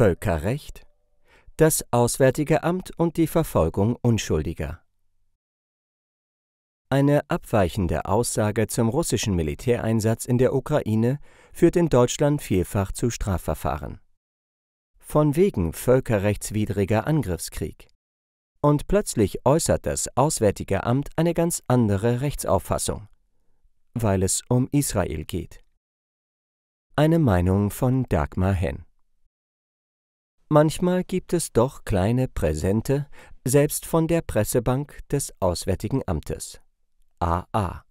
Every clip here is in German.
Völkerrecht, das Auswärtige Amt und die Verfolgung Unschuldiger. Eine abweichende Aussage zum russischen Militäreinsatz in der Ukraine führt in Deutschland vielfach zu Strafverfahren. Von wegen völkerrechtswidriger Angriffskrieg. Und plötzlich äußert das Auswärtige Amt eine ganz andere Rechtsauffassung, weil es um Israel geht. Eine Meinung von Dagmar Henn Manchmal gibt es doch kleine Präsente, selbst von der Pressebank des Auswärtigen Amtes. AA.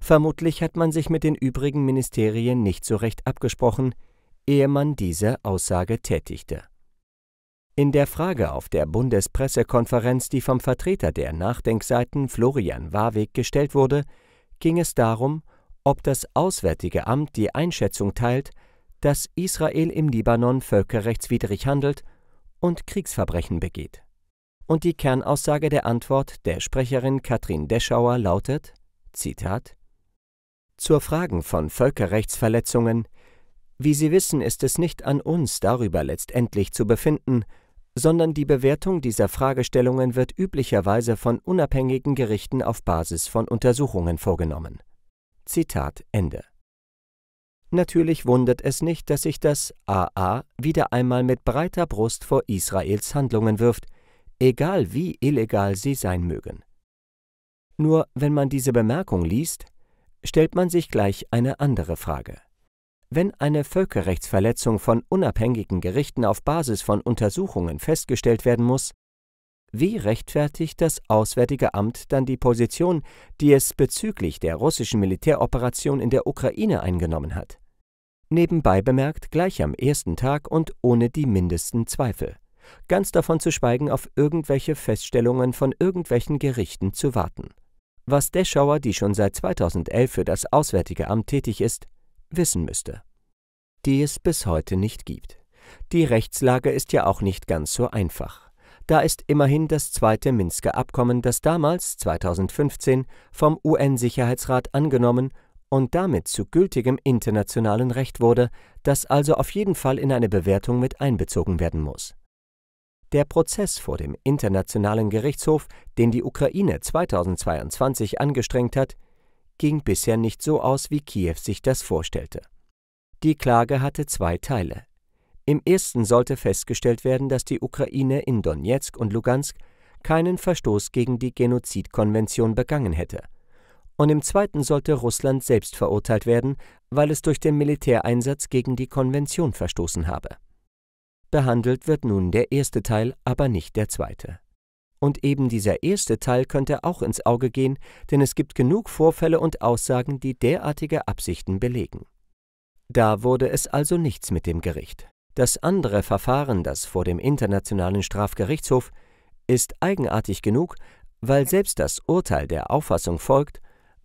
Vermutlich hat man sich mit den übrigen Ministerien nicht so recht abgesprochen, ehe man diese Aussage tätigte. In der Frage auf der Bundespressekonferenz, die vom Vertreter der Nachdenkseiten Florian Warweg gestellt wurde, ging es darum, ob das Auswärtige Amt die Einschätzung teilt, dass Israel im Libanon völkerrechtswidrig handelt und Kriegsverbrechen begeht. Und die Kernaussage der Antwort der Sprecherin Katrin Deschauer lautet: Zitat: Zur Fragen von Völkerrechtsverletzungen. Wie Sie wissen, ist es nicht an uns, darüber letztendlich zu befinden, sondern die Bewertung dieser Fragestellungen wird üblicherweise von unabhängigen Gerichten auf Basis von Untersuchungen vorgenommen. Zitat Ende. Natürlich wundert es nicht, dass sich das AA wieder einmal mit breiter Brust vor Israels Handlungen wirft, egal wie illegal sie sein mögen. Nur wenn man diese Bemerkung liest, stellt man sich gleich eine andere Frage. Wenn eine Völkerrechtsverletzung von unabhängigen Gerichten auf Basis von Untersuchungen festgestellt werden muss, wie rechtfertigt das Auswärtige Amt dann die Position, die es bezüglich der russischen Militäroperation in der Ukraine eingenommen hat? nebenbei bemerkt gleich am ersten Tag und ohne die mindesten Zweifel. Ganz davon zu schweigen, auf irgendwelche Feststellungen von irgendwelchen Gerichten zu warten. Was Deschauer, die schon seit 2011 für das Auswärtige Amt tätig ist, wissen müsste. Die es bis heute nicht gibt. Die Rechtslage ist ja auch nicht ganz so einfach. Da ist immerhin das zweite Minsker Abkommen, das damals, 2015, vom UN-Sicherheitsrat angenommen und damit zu gültigem internationalen Recht wurde, das also auf jeden Fall in eine Bewertung mit einbezogen werden muss. Der Prozess vor dem Internationalen Gerichtshof, den die Ukraine 2022 angestrengt hat, ging bisher nicht so aus, wie Kiew sich das vorstellte. Die Klage hatte zwei Teile. Im ersten sollte festgestellt werden, dass die Ukraine in Donetsk und Lugansk keinen Verstoß gegen die Genozidkonvention begangen hätte und im zweiten sollte Russland selbst verurteilt werden, weil es durch den Militäreinsatz gegen die Konvention verstoßen habe. Behandelt wird nun der erste Teil, aber nicht der zweite. Und eben dieser erste Teil könnte auch ins Auge gehen, denn es gibt genug Vorfälle und Aussagen, die derartige Absichten belegen. Da wurde es also nichts mit dem Gericht. Das andere Verfahren, das vor dem Internationalen Strafgerichtshof, ist eigenartig genug, weil selbst das Urteil der Auffassung folgt,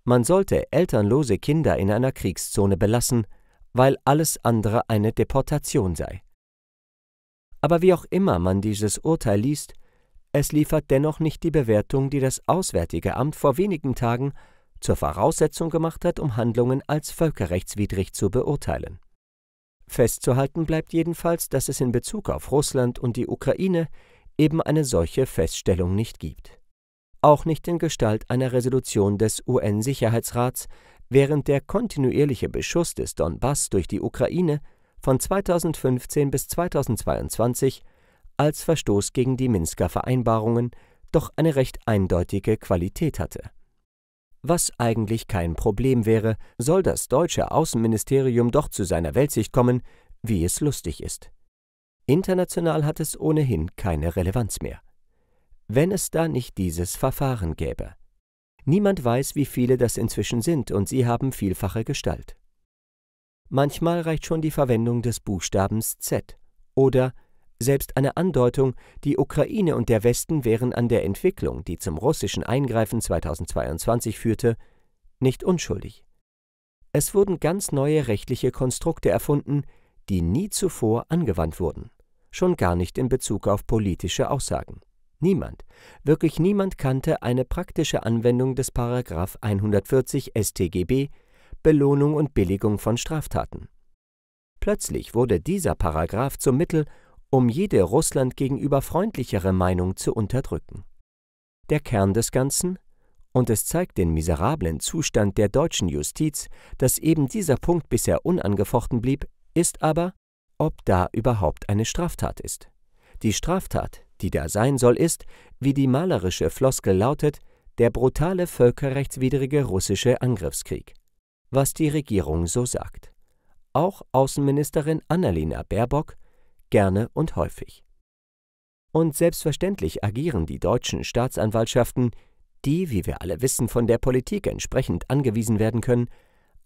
man sollte elternlose Kinder in einer Kriegszone belassen, weil alles andere eine Deportation sei. Aber wie auch immer man dieses Urteil liest, es liefert dennoch nicht die Bewertung, die das Auswärtige Amt vor wenigen Tagen zur Voraussetzung gemacht hat, um Handlungen als völkerrechtswidrig zu beurteilen. Festzuhalten bleibt jedenfalls, dass es in Bezug auf Russland und die Ukraine eben eine solche Feststellung nicht gibt auch nicht in Gestalt einer Resolution des UN-Sicherheitsrats, während der kontinuierliche Beschuss des Donbass durch die Ukraine von 2015 bis 2022 als Verstoß gegen die Minsker Vereinbarungen doch eine recht eindeutige Qualität hatte. Was eigentlich kein Problem wäre, soll das deutsche Außenministerium doch zu seiner Weltsicht kommen, wie es lustig ist. International hat es ohnehin keine Relevanz mehr wenn es da nicht dieses Verfahren gäbe. Niemand weiß, wie viele das inzwischen sind, und sie haben vielfache Gestalt. Manchmal reicht schon die Verwendung des Buchstabens Z oder selbst eine Andeutung, die Ukraine und der Westen wären an der Entwicklung, die zum russischen Eingreifen 2022 führte, nicht unschuldig. Es wurden ganz neue rechtliche Konstrukte erfunden, die nie zuvor angewandt wurden, schon gar nicht in Bezug auf politische Aussagen. Niemand, wirklich niemand kannte eine praktische Anwendung des Paragraph 140 StGB Belohnung und Billigung von Straftaten. Plötzlich wurde dieser Paragraph zum Mittel, um jede Russland gegenüber freundlichere Meinung zu unterdrücken. Der Kern des Ganzen? Und es zeigt den miserablen Zustand der deutschen Justiz, dass eben dieser Punkt bisher unangefochten blieb, ist aber, ob da überhaupt eine Straftat ist. Die Straftat, die da sein soll, ist, wie die malerische Floskel lautet, der brutale völkerrechtswidrige russische Angriffskrieg. Was die Regierung so sagt. Auch Außenministerin Annalena Baerbock gerne und häufig. Und selbstverständlich agieren die deutschen Staatsanwaltschaften, die, wie wir alle wissen, von der Politik entsprechend angewiesen werden können,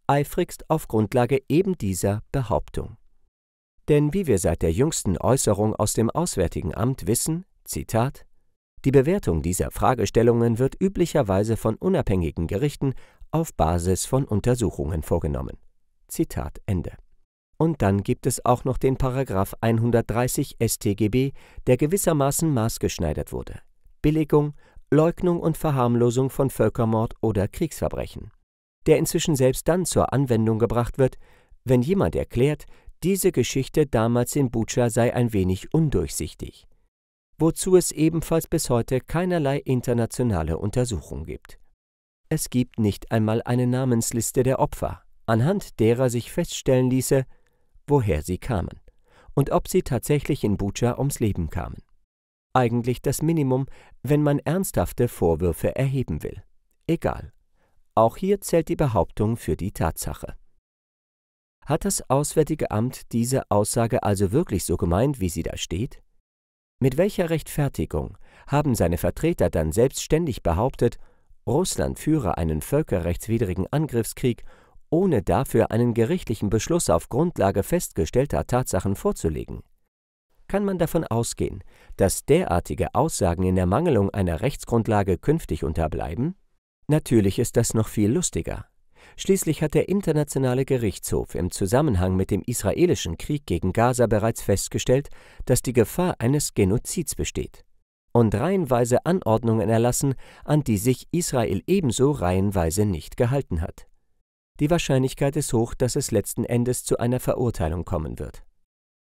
eifrigst auf Grundlage eben dieser Behauptung. Denn wie wir seit der jüngsten Äußerung aus dem Auswärtigen Amt wissen, Zitat, die Bewertung dieser Fragestellungen wird üblicherweise von unabhängigen Gerichten auf Basis von Untersuchungen vorgenommen. Zitat Ende. Und dann gibt es auch noch den Paragraph 130 StGB, der gewissermaßen maßgeschneidert wurde. Billigung, Leugnung und Verharmlosung von Völkermord oder Kriegsverbrechen, der inzwischen selbst dann zur Anwendung gebracht wird, wenn jemand erklärt, diese Geschichte damals in Bucha sei ein wenig undurchsichtig, wozu es ebenfalls bis heute keinerlei internationale Untersuchung gibt. Es gibt nicht einmal eine Namensliste der Opfer, anhand derer sich feststellen ließe, woher sie kamen und ob sie tatsächlich in Bucha ums Leben kamen. Eigentlich das Minimum, wenn man ernsthafte Vorwürfe erheben will. Egal. Auch hier zählt die Behauptung für die Tatsache. Hat das Auswärtige Amt diese Aussage also wirklich so gemeint, wie sie da steht? Mit welcher Rechtfertigung haben seine Vertreter dann selbstständig behauptet, Russland führe einen völkerrechtswidrigen Angriffskrieg, ohne dafür einen gerichtlichen Beschluss auf Grundlage festgestellter Tatsachen vorzulegen? Kann man davon ausgehen, dass derartige Aussagen in Ermangelung einer Rechtsgrundlage künftig unterbleiben? Natürlich ist das noch viel lustiger. Schließlich hat der Internationale Gerichtshof im Zusammenhang mit dem israelischen Krieg gegen Gaza bereits festgestellt, dass die Gefahr eines Genozids besteht und reihenweise Anordnungen erlassen, an die sich Israel ebenso reihenweise nicht gehalten hat. Die Wahrscheinlichkeit ist hoch, dass es letzten Endes zu einer Verurteilung kommen wird.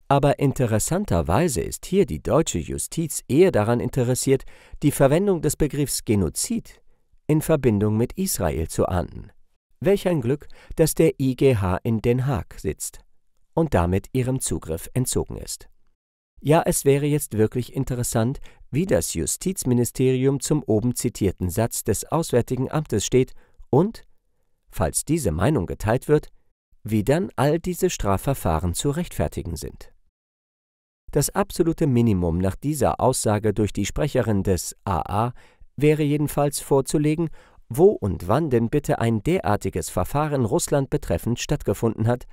Aber interessanterweise ist hier die deutsche Justiz eher daran interessiert, die Verwendung des Begriffs Genozid in Verbindung mit Israel zu ahnden. Welch ein Glück, dass der IGH in Den Haag sitzt und damit ihrem Zugriff entzogen ist. Ja, es wäre jetzt wirklich interessant, wie das Justizministerium zum oben zitierten Satz des Auswärtigen Amtes steht und, falls diese Meinung geteilt wird, wie dann all diese Strafverfahren zu rechtfertigen sind. Das absolute Minimum nach dieser Aussage durch die Sprecherin des AA wäre jedenfalls vorzulegen, wo und wann denn bitte ein derartiges Verfahren Russland betreffend stattgefunden hat,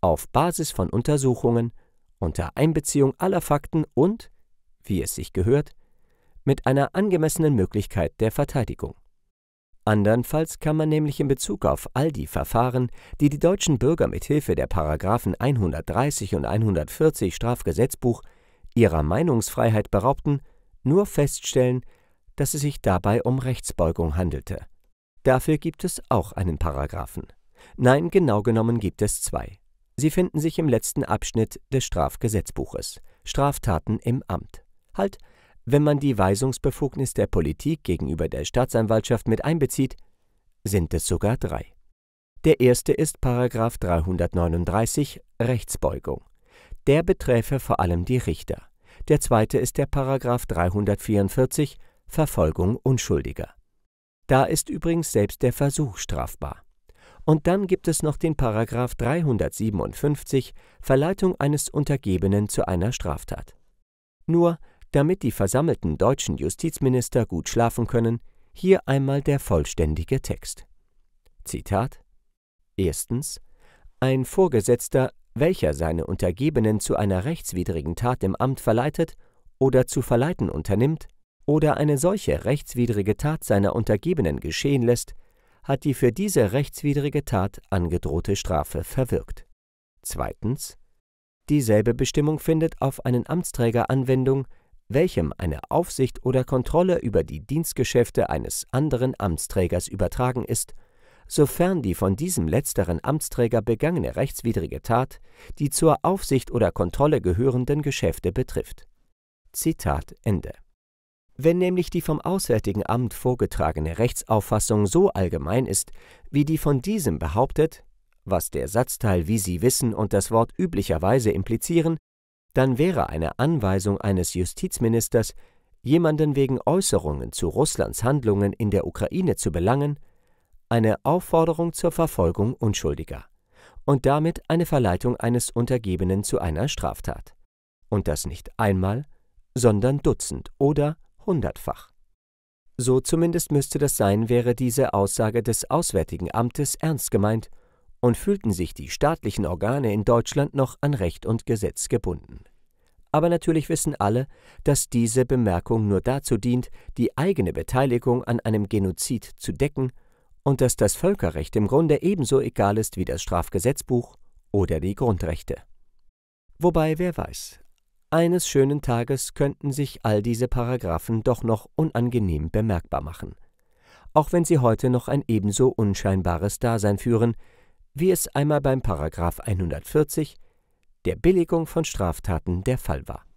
auf Basis von Untersuchungen, unter Einbeziehung aller Fakten und, wie es sich gehört, mit einer angemessenen Möglichkeit der Verteidigung. Andernfalls kann man nämlich in Bezug auf all die Verfahren, die die deutschen Bürger mit Hilfe der Paragraphen 130 und 140 Strafgesetzbuch ihrer Meinungsfreiheit beraubten, nur feststellen, dass es sich dabei um Rechtsbeugung handelte. Dafür gibt es auch einen Paragraphen. Nein, genau genommen gibt es zwei. Sie finden sich im letzten Abschnitt des Strafgesetzbuches Straftaten im Amt. Halt, wenn man die Weisungsbefugnis der Politik gegenüber der Staatsanwaltschaft mit einbezieht, sind es sogar drei. Der erste ist Paragraf 339 Rechtsbeugung. Der beträfe vor allem die Richter. Der zweite ist der Paragraf 344 Verfolgung Unschuldiger. Da ist übrigens selbst der Versuch strafbar. Und dann gibt es noch den Paragraf 357 Verleitung eines Untergebenen zu einer Straftat. Nur, damit die versammelten deutschen Justizminister gut schlafen können, hier einmal der vollständige Text. Zitat Erstens Ein Vorgesetzter, welcher seine Untergebenen zu einer rechtswidrigen Tat im Amt verleitet oder zu verleiten unternimmt, oder eine solche rechtswidrige Tat seiner Untergebenen geschehen lässt, hat die für diese rechtswidrige Tat angedrohte Strafe verwirkt. Zweitens. Dieselbe Bestimmung findet auf einen Amtsträger Anwendung, welchem eine Aufsicht oder Kontrolle über die Dienstgeschäfte eines anderen Amtsträgers übertragen ist, sofern die von diesem letzteren Amtsträger begangene rechtswidrige Tat die zur Aufsicht oder Kontrolle gehörenden Geschäfte betrifft. Zitat Ende. Wenn nämlich die vom Auswärtigen Amt vorgetragene Rechtsauffassung so allgemein ist, wie die von diesem behauptet, was der Satzteil wie Sie wissen und das Wort üblicherweise implizieren, dann wäre eine Anweisung eines Justizministers, jemanden wegen Äußerungen zu Russlands Handlungen in der Ukraine zu belangen, eine Aufforderung zur Verfolgung Unschuldiger und damit eine Verleitung eines Untergebenen zu einer Straftat. Und das nicht einmal, sondern Dutzend oder hundertfach. So zumindest müsste das sein, wäre diese Aussage des Auswärtigen Amtes ernst gemeint und fühlten sich die staatlichen Organe in Deutschland noch an Recht und Gesetz gebunden. Aber natürlich wissen alle, dass diese Bemerkung nur dazu dient, die eigene Beteiligung an einem Genozid zu decken und dass das Völkerrecht im Grunde ebenso egal ist wie das Strafgesetzbuch oder die Grundrechte. Wobei, wer weiß, eines schönen Tages könnten sich all diese Paragraphen doch noch unangenehm bemerkbar machen. Auch wenn sie heute noch ein ebenso unscheinbares Dasein führen, wie es einmal beim Paragraph 140, der Billigung von Straftaten der Fall war